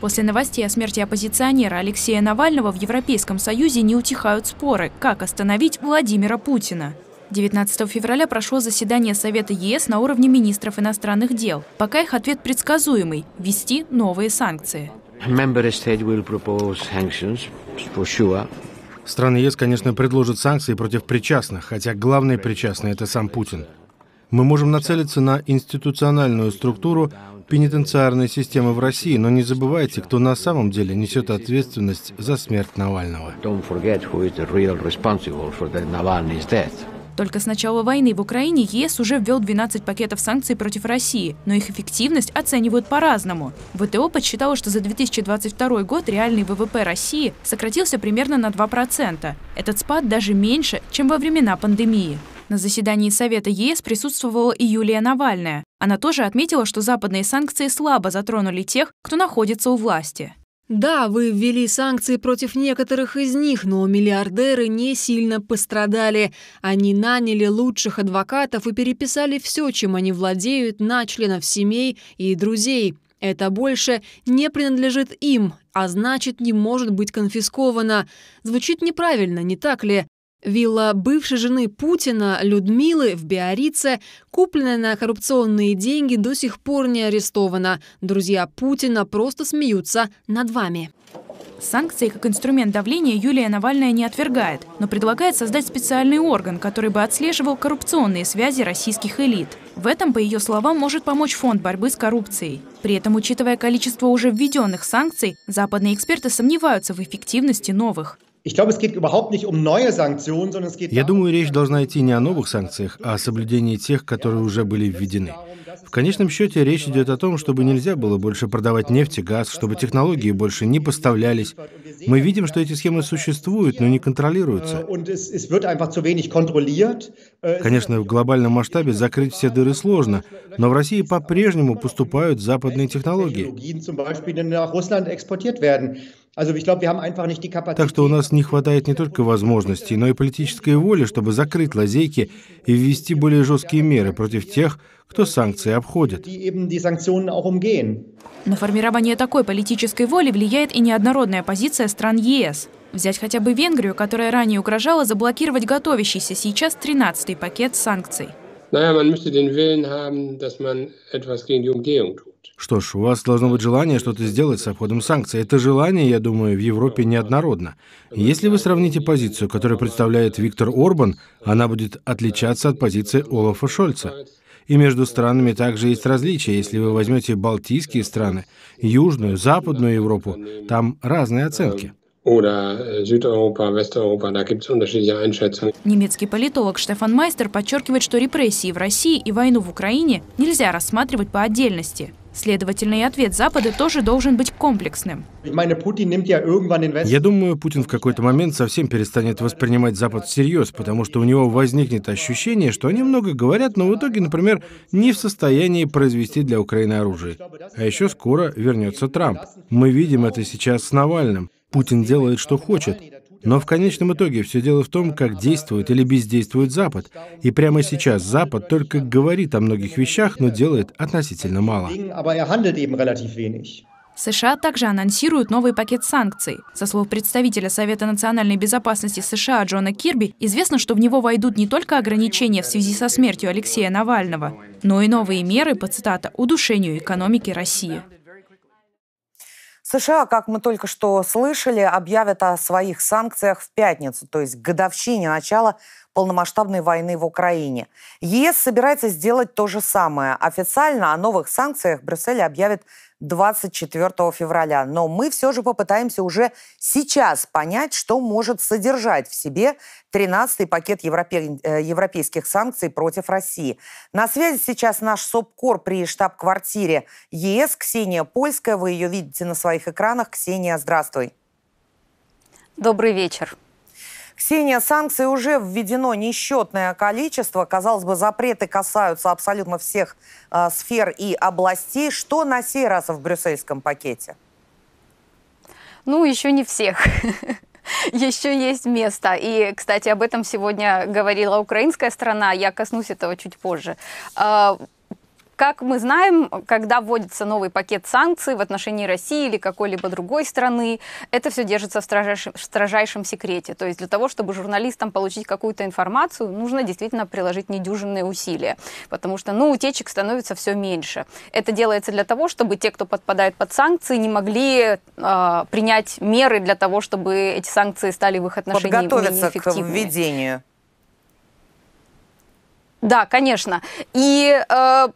После новостей о смерти оппозиционера Алексея Навального в Европейском Союзе не утихают споры, как остановить Владимира Путина. 19 февраля прошло заседание Совета ЕС на уровне министров иностранных дел. Пока их ответ предсказуемый – ввести новые санкции. Страны ЕС, конечно, предложат санкции против причастных, хотя главный причастный – это сам Путин. Мы можем нацелиться на институциональную структуру пенитенциарной системы в России, но не забывайте, кто на самом деле несет ответственность за смерть Навального. Только с начала войны в Украине ЕС уже ввел 12 пакетов санкций против России, но их эффективность оценивают по-разному. ВТО подсчитало, что за 2022 год реальный ВВП России сократился примерно на 2%. Этот спад даже меньше, чем во времена пандемии. На заседании Совета ЕС присутствовала и Юлия Навальная. Она тоже отметила, что западные санкции слабо затронули тех, кто находится у власти. Да, вы ввели санкции против некоторых из них, но миллиардеры не сильно пострадали. Они наняли лучших адвокатов и переписали все, чем они владеют, на членов семей и друзей. Это больше не принадлежит им, а значит не может быть конфисковано. Звучит неправильно, не так ли? Вилла бывшей жены Путина, Людмилы, в Биорице, купленная на коррупционные деньги, до сих пор не арестована. Друзья Путина просто смеются над вами. Санкции как инструмент давления Юлия Навальная не отвергает, но предлагает создать специальный орган, который бы отслеживал коррупционные связи российских элит. В этом, по ее словам, может помочь Фонд борьбы с коррупцией. При этом, учитывая количество уже введенных санкций, западные эксперты сомневаются в эффективности новых. Я думаю, речь должна идти не о новых санкциях, а о соблюдении тех, которые уже были введены. В конечном счете речь идет о том, чтобы нельзя было больше продавать нефть и газ, чтобы технологии больше не поставлялись. Мы видим, что эти схемы существуют, но не контролируются. Конечно, в глобальном масштабе закрыть все дыры сложно, но в России по-прежнему поступают западные технологии. Так что у нас не хватает не только возможностей, но и политической воли, чтобы закрыть лазейки и ввести более жесткие меры против тех, кто санкции обходит. На формирование такой политической воли влияет и неоднородная позиция стран ЕС. Взять хотя бы Венгрию, которая ранее угрожала заблокировать готовящийся сейчас 13-й пакет санкций. Наja, man müsste den Willen haben, dass man etwas gegen die Umgehung tut. Что ж, у вас должно быть желание что-то сделать с обходом санкций. Это желание, я думаю, в Европе неоднородно. Если вы сравните позицию, которую представляет Виктор Орбан, она будет отличаться от позиции Олафа Шольца. И между странами также есть различия. Если вы возьмете балтийские страны, Южную, Западную Европу, там разные оценки. Äh, Немецкий политолог Штефан Майстер подчеркивает, что репрессии в России и войну в Украине нельзя рассматривать по отдельности. Следовательно, и ответ Запада тоже должен быть комплексным. Я думаю, Путин в какой-то момент совсем перестанет воспринимать Запад всерьез, потому что у него возникнет ощущение, что они много говорят, но в итоге, например, не в состоянии произвести для Украины оружие. А еще скоро вернется Трамп. Мы видим это сейчас с Навальным. Путин делает, что хочет. Но в конечном итоге все дело в том, как действует или бездействует Запад. И прямо сейчас Запад только говорит о многих вещах, но делает относительно мало. Er США также анонсируют новый пакет санкций. Со слов представителя Совета национальной безопасности США Джона Кирби, известно, что в него войдут не только ограничения в связи со смертью Алексея Навального, но и новые меры, по цитата, «удушению экономики России». США, как мы только что слышали, объявят о своих санкциях в пятницу, то есть годовщине начала полномасштабной войны в Украине. ЕС собирается сделать то же самое. Официально о новых санкциях Брюссель объявит 24 февраля. Но мы все же попытаемся уже сейчас понять, что может содержать в себе 13-й пакет э, европейских санкций против России. На связи сейчас наш СОПКОР при штаб-квартире ЕС Ксения Польская. Вы ее видите на своих экранах. Ксения, здравствуй. Добрый вечер. Ксения, санкций уже введено несчетное количество. Казалось бы, запреты касаются абсолютно всех э, сфер и областей. Что на сей раз в брюссельском пакете? Ну, еще не всех еще есть место. И, кстати, об этом сегодня говорила украинская страна, я коснусь этого чуть позже. А, как мы знаем, когда вводится новый пакет санкций в отношении России или какой-либо другой страны, это все держится в строжайшем, строжайшем секрете. То есть для того, чтобы журналистам получить какую-то информацию, нужно действительно приложить недюжинные усилия, потому что ну, утечек становится все меньше. Это делается для того, чтобы те, кто подпадает под санкции, не могли э, принять меры для того, чтобы эти санкции стали в их отношении Подготовиться к введению. Да, конечно. И э,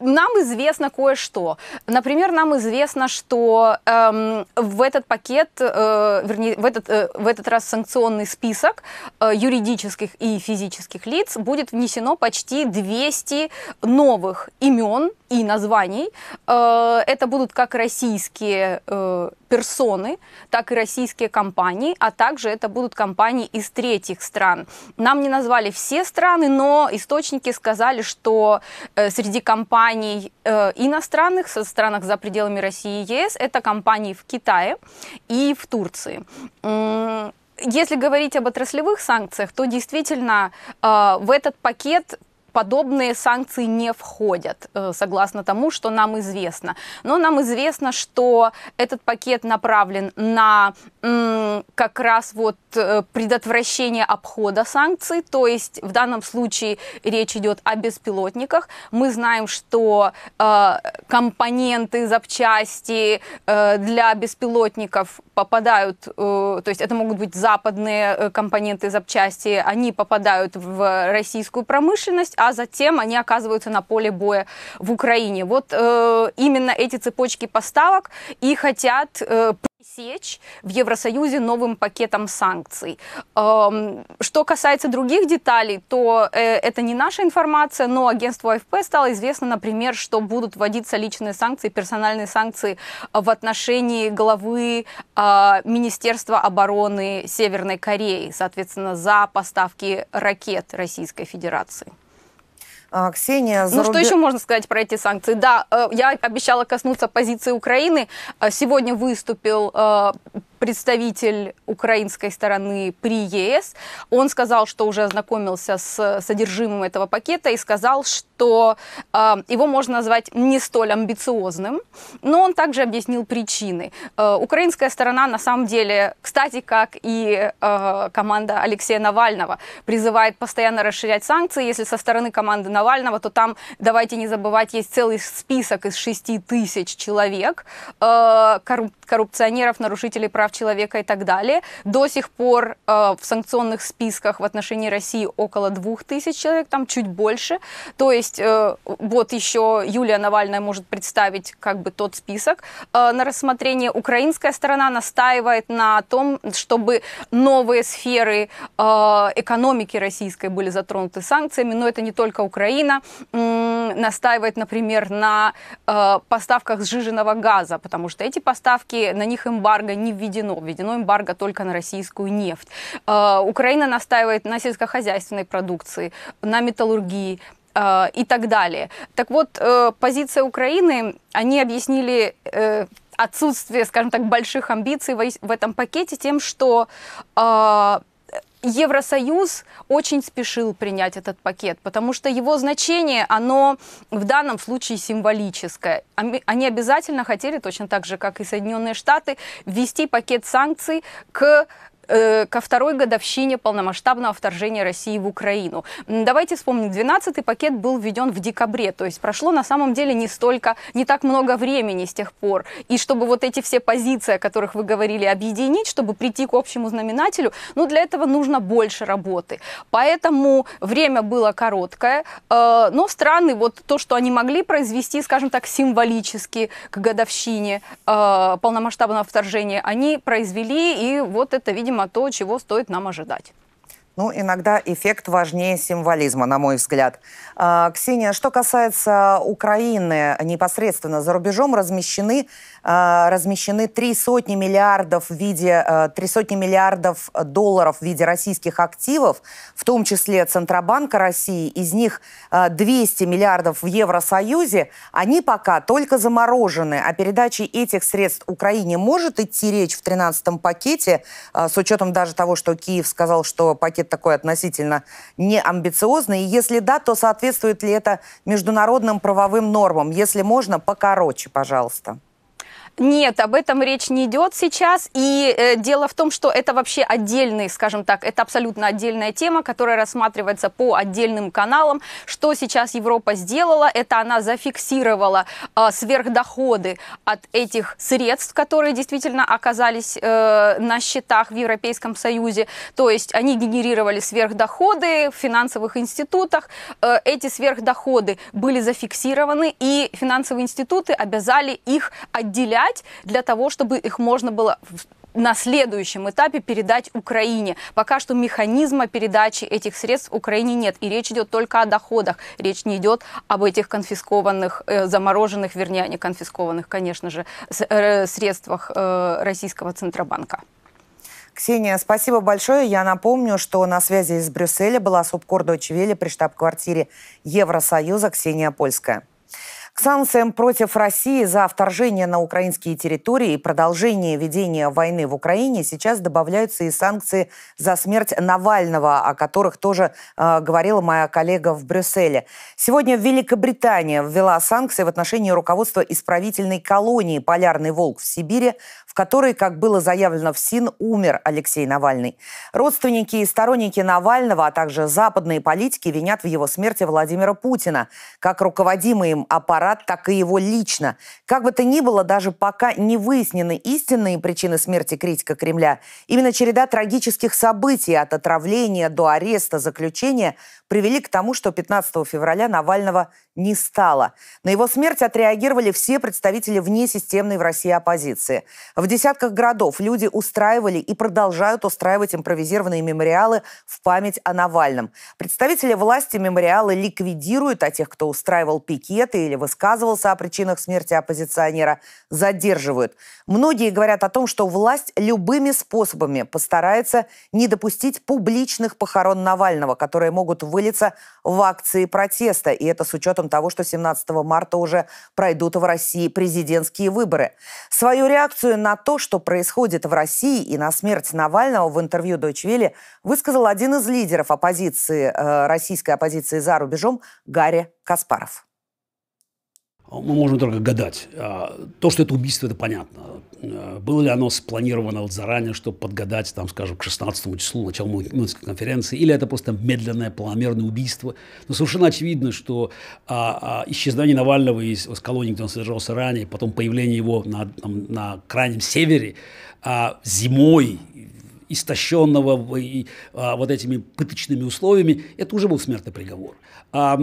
нам известно кое-что. Например, нам известно, что э, в этот пакет, э, вернее, в этот, э, в этот раз санкционный список э, юридических и физических лиц будет внесено почти 200 новых имен и названий. Э, это будут как российские э, персоны, так и российские компании, а также это будут компании из третьих стран. Нам не назвали все страны, но источники сказали, что э, среди компаний иностранных, со странах за пределами России и ЕС, это компании в Китае и в Турции если говорить об отраслевых санкциях, то действительно э, в этот пакет подобные санкции не входят, э, согласно тому, что нам известно. Но нам известно, что этот пакет направлен на как раз вот э, предотвращение обхода санкций, то есть в данном случае речь идет о беспилотниках. Мы знаем, что э, компоненты, запчасти для беспилотников попадают, то есть это могут быть западные компоненты, запчасти, они попадают в российскую промышленность, а затем они оказываются на поле боя в Украине. Вот э, именно эти цепочки поставок и хотят э, пресечь в Евросоюзе новым пакетом санкций. Эм, что касается других деталей, то э, это не наша информация, но агентству АФП стало известно, например, что будут вводиться личные санкции, персональные санкции в отношении главы э, Министерства обороны Северной Кореи, соответственно, за поставки ракет Российской Федерации. А, Ксения Зарубе... Ну, что еще можно сказать про эти санкции? Да, э, я обещала коснуться позиции Украины. Э, сегодня выступил э, представитель украинской стороны при ЕС. Он сказал, что уже ознакомился с содержимым этого пакета и сказал, что его можно назвать не столь амбициозным, но он также объяснил причины. украинская сторона на самом деле, кстати, как и команда Алексея Навального, призывает постоянно расширять санкции. Если со стороны команды Навального Навального, то там, давайте не забывать, есть целый список из 6 тысяч человек, э, коррупционеров, нарушителей прав человека и так далее. До сих пор э, в санкционных списках в отношении России около 2 тысяч человек, там чуть больше. То есть э, вот еще Юлия Навальная может представить как бы тот список на рассмотрение. Украинская сторона настаивает на том, чтобы новые сферы экономики российской были затронуты санкциями, но это не только Украина, Украина настаивает, например, на э, поставках сжиженного газа, потому что эти поставки, на них эмбарго не введено. Введено эмбарго только на российскую нефть. Э, Украина настаивает на сельскохозяйственной продукции, на металлургии, э, и так далее. Так вот, позиция Украины, они объяснили отсутствие, скажем так, больших амбиций в этом пакете тем, что Евросоюз очень спешил принять этот пакет, потому что его значение, оно в данном случае символическое. Они обязательно хотели, точно так же, как и Соединенные Штаты, ввести пакет санкций к э, ко второй годовщине полномасштабного вторжения России в Украину. Давайте вспомним, 12-й пакет был введен в декабре, то есть прошло на самом деле не столько, не так много времени с тех пор. И чтобы вот эти все позиции, о которых вы говорили, объединить, чтобы прийти к общему знаменателю, ну для этого нужно больше работы. Поэтому время было короткое, э, но страны, вот то, что они могли произвести, скажем так, символически к годовщине э, полномасштабного вторжения, они произвели, и вот это, видимо, примерно то, чего стоит нам ожидать. Ну, иногда эффект важнее символизма, на мой взгляд. А, Ксения, что касается Украины, непосредственно за рубежом размещены, а, размещены три сотни миллиардов в виде, а, три сотни миллиардов долларов в виде российских активов, в том числе Центробанка России. Из них 200 а, миллиардов в Евросоюзе. Они пока только заморожены. О передаче этих средств Украине может идти речь в 13-м пакете, с учетом даже того, что Киев сказал, что пакет пакет такой относительно неамбициозный? И если да, то соответствует ли это международным правовым нормам? Если можно, покороче, пожалуйста. Нет, об этом речь не идет сейчас. И э, дело в том, что это вообще отдельный, скажем так, это абсолютно отдельная тема, которая рассматривается по отдельным каналам. Что сейчас Европа сделала? Это она зафиксировала э, сверхдоходы от этих средств, которые действительно оказались э, на счетах в Европейском Союзе. То есть они генерировали сверхдоходы в финансовых институтах. Э, эти сверхдоходы были зафиксированы, и финансовые институты обязали их отделять собрать для того, чтобы их можно было на следующем этапе передать Украине. Пока что механизма передачи этих средств Украине нет. И речь идет только о доходах. Речь не идет об этих конфискованных, э, замороженных, вернее, не конфискованных, конечно же, с, э, средствах э, российского Центробанка. Ксения, спасибо большое. Я напомню, что на связи из Брюсселя была субкор Чевели при штаб-квартире Евросоюза Ксения Польская санкциям против России за вторжение на украинские территории и продолжение ведения войны в Украине сейчас добавляются и санкции за смерть Навального, о которых тоже э, говорила моя коллега в Брюсселе. Сегодня Великобритания ввела санкции в отношении руководства исправительной колонии «Полярный волк» в Сибири, в которой, как было заявлено в СИН, умер Алексей Навальный. Родственники и сторонники Навального, а также западные политики винят в его смерти Владимира Путина. Как руководимый им аппарат брат, так и его лично. Как бы то ни было, даже пока не выяснены истинные причины смерти критика Кремля, именно череда трагических событий от отравления до ареста, заключения привели к тому, что 15 февраля Навального не стало. На его смерть отреагировали все представители внесистемной в России оппозиции. В десятках городов люди устраивали и продолжают устраивать импровизированные мемориалы в память о Навальном. Представители власти мемориалы ликвидируют, а тех, кто устраивал пикеты или выступления, высказывался о причинах смерти оппозиционера, задерживают. Многие говорят о том, что власть любыми способами постарается не допустить публичных похорон Навального, которые могут вылиться в акции протеста. И это с учетом того, что 17 марта уже пройдут в России президентские выборы. Свою реакцию на то, что происходит в России и на смерть Навального в интервью Deutsche Welle высказал один из лидеров оппозиции, э, российской оппозиции за рубежом Гарри Каспаров мы можем только гадать. А, то, что это убийство, это понятно. Э, было ли оно спланировано вот заранее, чтобы подгадать, там, скажем, к 16 числу, началу Мюнхенской конференции, или это просто медленное, планомерное убийство. Но совершенно очевидно, что а, а, исчезновение Навального из, из колонии, где он содержался ранее, потом появление его на, там, на крайнем севере, а, зимой, истощенного и, а, вот этими пыточными условиями, это уже был смертный приговор. А,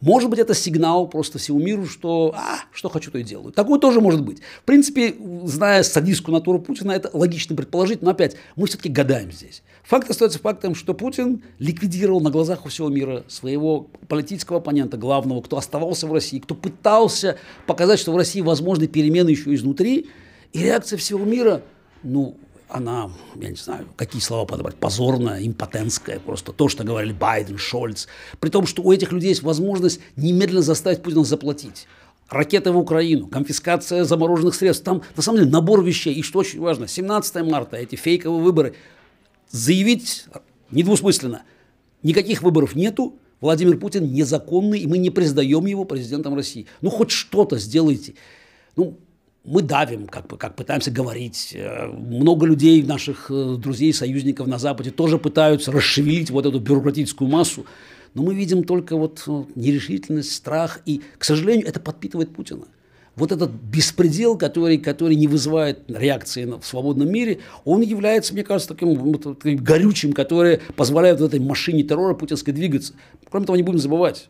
может быть, это сигнал просто всему миру, что а, что хочу, то и делаю. Такое тоже может быть. В принципе, зная садистскую натуру Путина, это логично предположить, но опять, мы все-таки гадаем здесь. Факт остается фактом, что Путин ликвидировал на глазах у всего мира своего политического оппонента, главного, кто оставался в России, кто пытался показать, что в России возможны перемены еще изнутри, и реакция всего мира, ну, она, я не знаю, какие слова подобрать, позорная, импотентская, просто то, что говорили Байден, Шольц, при том, что у этих людей есть возможность немедленно заставить Путина заплатить. Ракеты в Украину, конфискация замороженных средств. Там, на самом деле, набор вещей. И что очень важно, 17 марта, эти фейковые выборы, заявить недвусмысленно, никаких выборов нету, Владимир Путин незаконный, и мы не признаем его президентом России. Ну, хоть что-то сделайте. Ну, мы давим, как, как пытаемся говорить. Э, много людей, наших э, друзей, союзников на Западе тоже пытаются расшевелить вот эту бюрократическую массу. Но мы видим только вот э, нерешительность, страх. И, к сожалению, это подпитывает Путина. Вот этот беспредел, который, который не вызывает реакции в свободном мире, он является, мне кажется, таким, таким горючим, которое позволяет этой машине террора путинской двигаться. Кроме того, не будем забывать,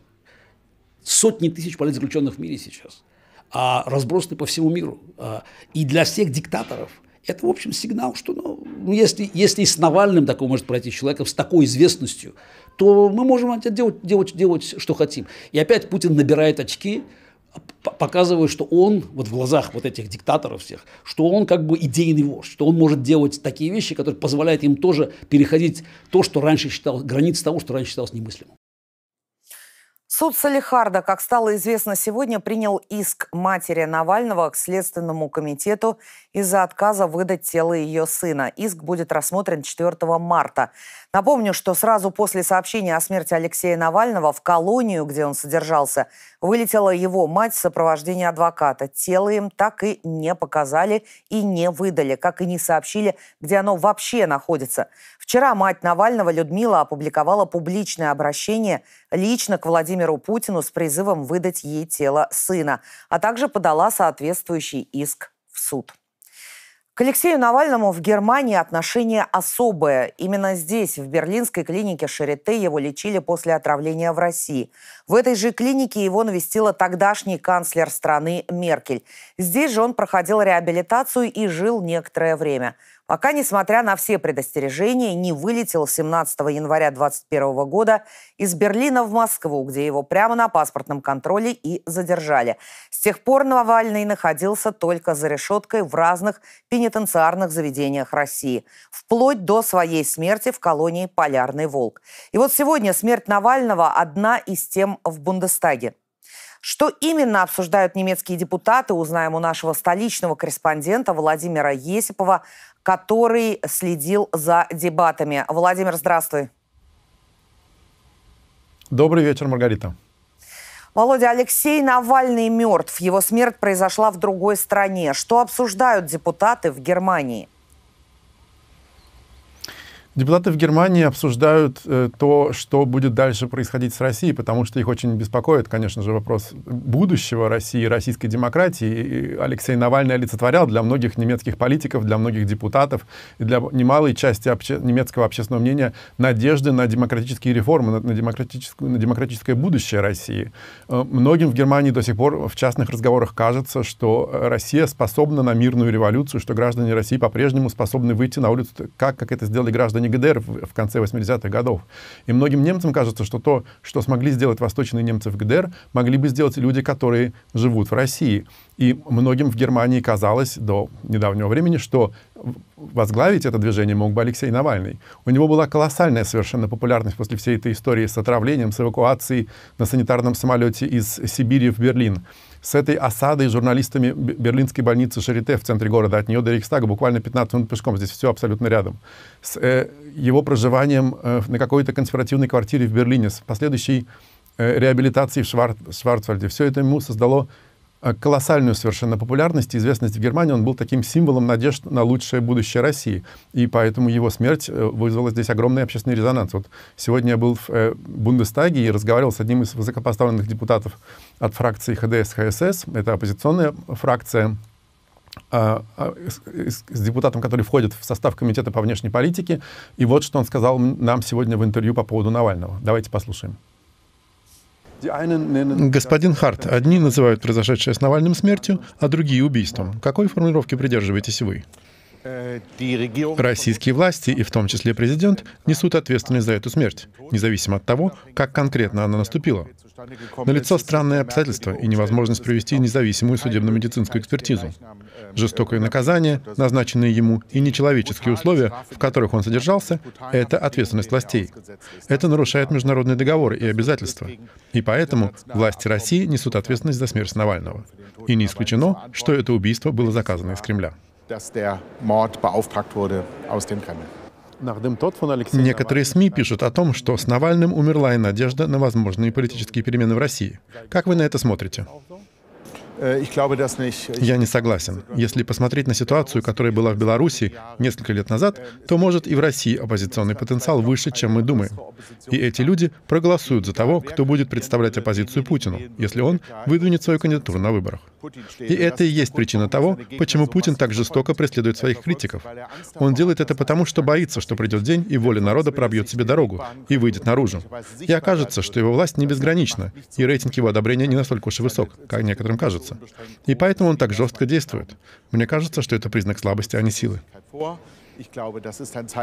сотни тысяч политзаключенных в мире сейчас а, разбросаны по всему миру. А, и для всех диктаторов это, в общем, сигнал, что ну, ну если, если с Навальным такого может пройти человеком, с такой известностью, то мы можем делать, делать, делать, что хотим. И опять Путин набирает очки, показывая, что он вот в глазах вот этих диктаторов всех, что он как бы идейный вождь, что он может делать такие вещи, которые позволяют им тоже переходить то, что раньше считалось, границы того, что раньше считалось немыслимым. Суд Салихарда, как стало известно сегодня, принял иск матери Навального к Следственному комитету из-за отказа выдать тело ее сына. Иск будет рассмотрен 4 марта. Напомню, что сразу после сообщения о смерти Алексея Навального в колонию, где он содержался, вылетела его мать в сопровождении адвоката. Тело им так и не показали и не выдали, как и не сообщили, где оно вообще находится. Вчера мать Навального Людмила опубликовала публичное обращение лично к Владимиру Владимиру Путину с призывом выдать ей тело сына, а также подала соответствующий иск в суд. К Алексею Навальному в Германии отношение особое. Именно здесь, в берлинской клинике Шарите, его лечили после отравления в России. В этой же клинике его навестила тогдашний канцлер страны Меркель. Здесь же он проходил реабилитацию и жил некоторое время пока, несмотря на все предостережения, не вылетел 17 января 2021 года из Берлина в Москву, где его прямо на паспортном контроле и задержали. С тех пор Навальный находился только за решеткой в разных пенитенциарных заведениях России, вплоть до своей смерти в колонии «Полярный волк». И вот сегодня смерть Навального – одна из тем в Бундестаге. Что именно обсуждают немецкие депутаты, узнаем у нашего столичного корреспондента Владимира Есипова который следил за дебатами. Владимир, здравствуй. Добрый вечер, Маргарита. Володя, Алексей Навальный мертв. Его смерть произошла в другой стране. Что обсуждают депутаты в Германии? Депутаты в Германии обсуждают э, то, что будет дальше происходить с Россией, потому что их очень беспокоит, конечно же, вопрос будущего России, российской демократии. И Алексей Навальный олицетворял для многих немецких политиков, для многих депутатов и для немалой части обще немецкого общественного мнения надежды на демократические реформы, на, на, демократическую, на демократическое будущее России. Э, многим в Германии до сих пор в частных разговорах кажется, что Россия способна на мирную революцию, что граждане России по-прежнему способны выйти на улицу как как это сделали граждане до НИГДР в конце 80-х годов. И многим немцам кажется, что то, что смогли сделать восточные немцы в ГДР, могли бы сделать люди, которые живут в России. И многим в Германии казалось до недавнего времени, что возглавить это движение мог бы Алексей Навальный. У него была колоссальная совершенно популярность после всей этой истории с отравлением, с эвакуацией на санитарном самолете из Сибири в Берлин с этой осадой журналистами берлинской больницы Шарите в центре города, от нее до Рейхстага буквально 15 минут пешком, здесь все абсолютно рядом, с э, его проживанием э, на какой-то конспиративной квартире в Берлине, с последующей э, реабилитацией в Швар Шварцвальде. Все это ему создало Э, колоссальную совершенно популярность и известность в Германии. Он был таким символом надежд на лучшее будущее России. И поэтому его смерть э, вызвала здесь огромный общественный резонанс. Вот сегодня я был в э, Бундестаге и разговаривал с одним из высокопоставленных депутатов от фракции ХДС-ХСС. Это оппозиционная фракция а, а, с, с депутатом, который входит в состав Комитета по внешней политике. И вот что он сказал нам сегодня в интервью по поводу Навального. Давайте послушаем. Господин Харт, одни называют произошедшее с Навальным смертью, а другие убийством. Какой формулировки придерживаетесь вы? Э, Российские власти, и в том числе президент, несут ответственность за эту смерть, независимо от того, как конкретно она наступила. Налицо странное обстоятельства и невозможность провести независимую судебно-медицинскую экспертизу. Жестокое наказание, назначенные ему, и нечеловеческие условия, в которых он содержался, — это ответственность властей. Это нарушает международные договоры и обязательства. И поэтому власти России несут ответственность за смерть Навального. И не исключено, что это убийство было заказано из Кремля. dass der Mord beauftragt wurde aus dem Kreml. Некоторые СМИ пишут о том, что с Навальным умерла и надежда на возможные политические перемены в России. Как вы на это смотрите? Э, Я не согласен. Если посмотреть на ситуацию, которая была в Беларуси несколько лет назад, то, может, и в России оппозиционный потенциал выше, чем мы думаем. И эти люди проголосуют за того, кто будет представлять оппозицию Путину, если он выдвинет свою кандидатуру на выборах. И это и есть причина того, почему Путин так жестоко преследует своих критиков. Он делает это потому, что боится, что придет день, и воля народа пробьет себе дорогу и выйдет наружу. И окажется, что его власть не безгранична, и рейтинг его одобрения не настолько уж и высок, как некоторым кажется бороться. И поэтому он так жестко действует. Мне кажется, что это признак слабости, а не силы.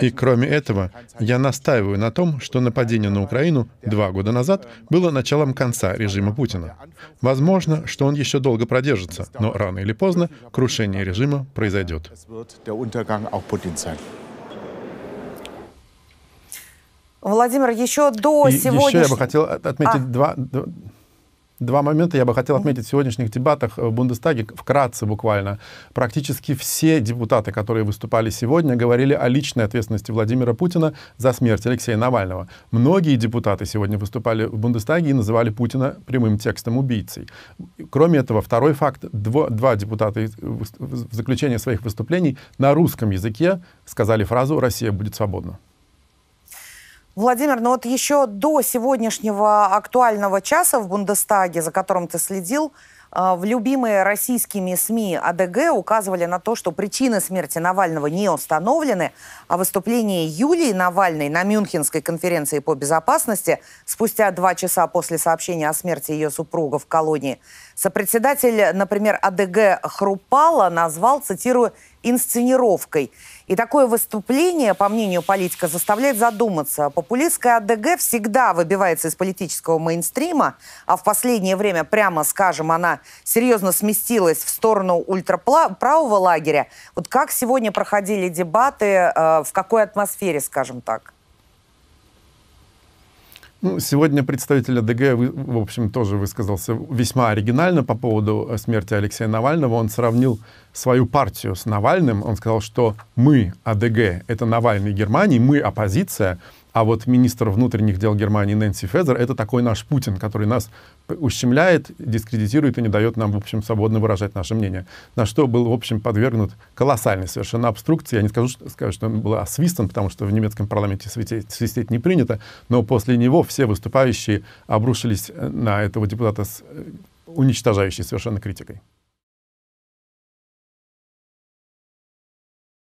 И кроме этого, я настаиваю на том, что нападение на Украину два года назад было началом конца режима Путина. Возможно, что он еще долго продержится, но рано или поздно крушение режима произойдет. Владимир, еще до сегодняшнего... Еще я бы хотел отметить а. два, Два момента я бы хотел отметить в сегодняшних дебатах э, в Бундестаге, вкратце буквально. Практически все депутаты, которые выступали сегодня, говорили о личной ответственности Владимира Путина за смерть Алексея Навального. Многие депутаты сегодня выступали в Бундестаге и называли Путина прямым текстом убийцей. Кроме этого, второй факт, дво, два депутата в заключении своих выступлений на русском языке сказали фразу «Россия будет свободна». Владимир, ну вот еще до сегодняшнего актуального часа в Бундестаге, за которым ты следил, э, в любимые российскими СМИ АДГ указывали на то, что причины смерти Навального не установлены, а выступление Юлии Навальной на Мюнхенской конференции по безопасности спустя два часа после сообщения о смерти ее супруга в колонии сопредседатель, например, АДГ Хрупала назвал, цитирую, «инсценировкой». И такое выступление, по мнению политика, заставляет задуматься. Популистская АДГ всегда выбивается из политического мейнстрима, а в последнее время, прямо скажем, она серьезно сместилась в сторону ультраправого лагеря. Вот как сегодня проходили дебаты, э, в какой атмосфере, скажем так? Ну, сегодня представитель АДГ, в общем, тоже высказался весьма оригинально по поводу э, смерти Алексея Навального. Он сравнил свою партию с Навальным. Он сказал, что мы, АДГ, это Навальный Германии, мы оппозиция — а вот министр внутренних дел Германии Нэнси Фезер — это такой наш Путин, который нас ущемляет, дискредитирует и не дает нам, в общем, свободно выражать наше мнение. На что был, в общем, подвергнут колоссальной совершенно обструкции. Я не скажу, что, скажу, что он был освистан, потому что в немецком парламенте свистеть, свистеть не принято, но после него все выступающие обрушились э, на этого депутата с э, уничтожающей совершенно критикой.